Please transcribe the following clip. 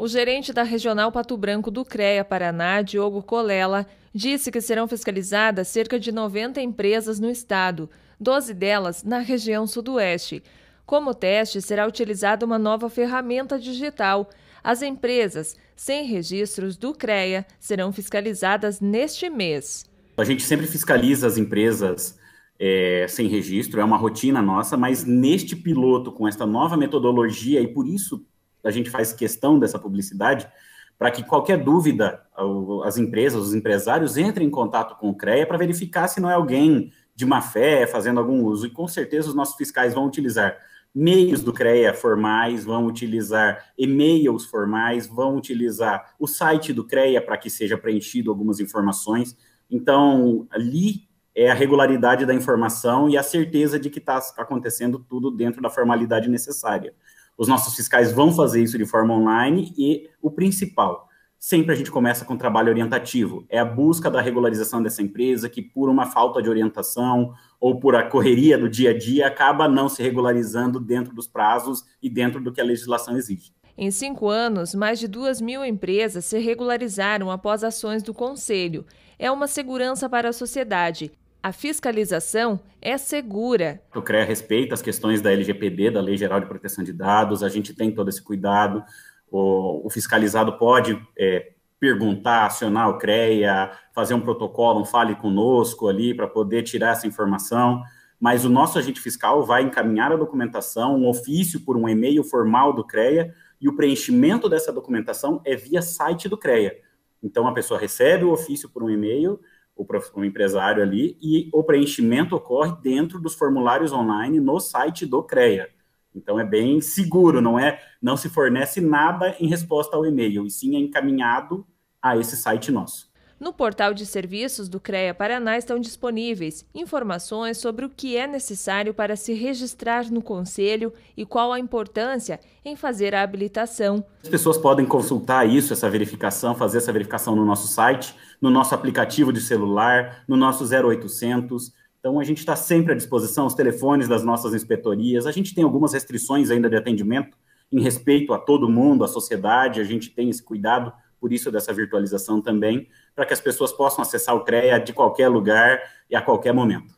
O gerente da Regional Pato Branco do CREA Paraná, Diogo Colela, disse que serão fiscalizadas cerca de 90 empresas no estado, 12 delas na região sudoeste. Como teste, será utilizada uma nova ferramenta digital. As empresas sem registros do CREA serão fiscalizadas neste mês. A gente sempre fiscaliza as empresas é, sem registro, é uma rotina nossa, mas neste piloto, com esta nova metodologia, e por isso a gente faz questão dessa publicidade, para que qualquer dúvida, as empresas, os empresários entrem em contato com o CREA para verificar se não é alguém de má fé fazendo algum uso. E com certeza os nossos fiscais vão utilizar meios do CREA formais, vão utilizar e-mails formais, vão utilizar o site do CREA para que seja preenchido algumas informações. Então, ali é a regularidade da informação e a certeza de que está acontecendo tudo dentro da formalidade necessária. Os nossos fiscais vão fazer isso de forma online e o principal, sempre a gente começa com trabalho orientativo, é a busca da regularização dessa empresa que por uma falta de orientação ou por a correria do dia a dia acaba não se regularizando dentro dos prazos e dentro do que a legislação exige. Em cinco anos, mais de duas mil empresas se regularizaram após ações do Conselho. É uma segurança para a sociedade a fiscalização é segura. O CREA respeita as questões da LGPD, da Lei Geral de Proteção de Dados, a gente tem todo esse cuidado. O, o fiscalizado pode é, perguntar, acionar o CREA, fazer um protocolo, um fale conosco ali para poder tirar essa informação. Mas o nosso agente fiscal vai encaminhar a documentação, um ofício por um e-mail formal do CREA, e o preenchimento dessa documentação é via site do CREA. Então a pessoa recebe o ofício por um e-mail o, o empresário ali, e o preenchimento ocorre dentro dos formulários online no site do CREA. Então é bem seguro, não é? Não se fornece nada em resposta ao e-mail, e sim é encaminhado a esse site nosso. No portal de serviços do CREA Paraná estão disponíveis informações sobre o que é necessário para se registrar no Conselho e qual a importância em fazer a habilitação. As pessoas podem consultar isso, essa verificação, fazer essa verificação no nosso site, no nosso aplicativo de celular, no nosso 0800. Então, a gente está sempre à disposição, os telefones das nossas inspetorias. A gente tem algumas restrições ainda de atendimento em respeito a todo mundo, à sociedade, a gente tem esse cuidado por isso dessa virtualização também, para que as pessoas possam acessar o CREA de qualquer lugar e a qualquer momento.